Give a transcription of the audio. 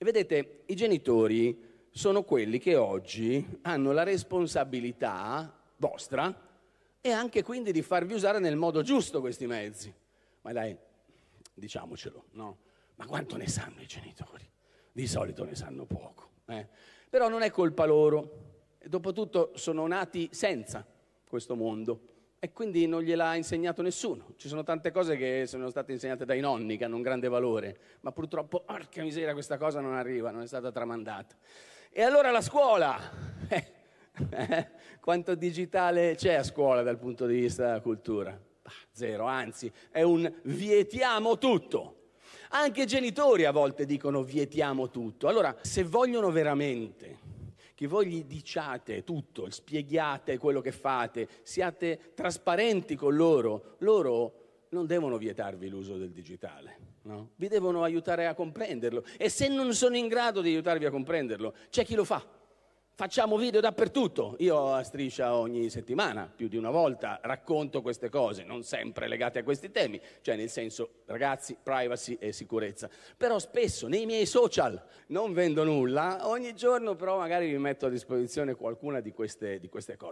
E vedete, i genitori sono quelli che oggi hanno la responsabilità vostra e anche quindi di farvi usare nel modo giusto questi mezzi. Ma dai, diciamocelo, no? Ma quanto ne sanno i genitori? Di solito ne sanno poco. Eh? Però non è colpa loro. Dopotutto sono nati senza questo mondo e quindi non gliela ha insegnato nessuno. Ci sono tante cose che sono state insegnate dai nonni, che hanno un grande valore, ma purtroppo, porca miseria, questa cosa non arriva, non è stata tramandata. E allora la scuola, eh, eh, quanto digitale c'è a scuola dal punto di vista della cultura? zero, anzi, è un vietiamo tutto. Anche i genitori a volte dicono vietiamo tutto. Allora, se vogliono veramente che voi gli diciate tutto, spieghiate quello che fate, siate trasparenti con loro, loro non devono vietarvi l'uso del digitale, no? vi devono aiutare a comprenderlo e se non sono in grado di aiutarvi a comprenderlo, c'è chi lo fa Facciamo video dappertutto. Io a Striscia ogni settimana, più di una volta, racconto queste cose, non sempre legate a questi temi, cioè nel senso ragazzi, privacy e sicurezza. Però spesso nei miei social non vendo nulla, ogni giorno però magari vi metto a disposizione qualcuna di queste, di queste cose.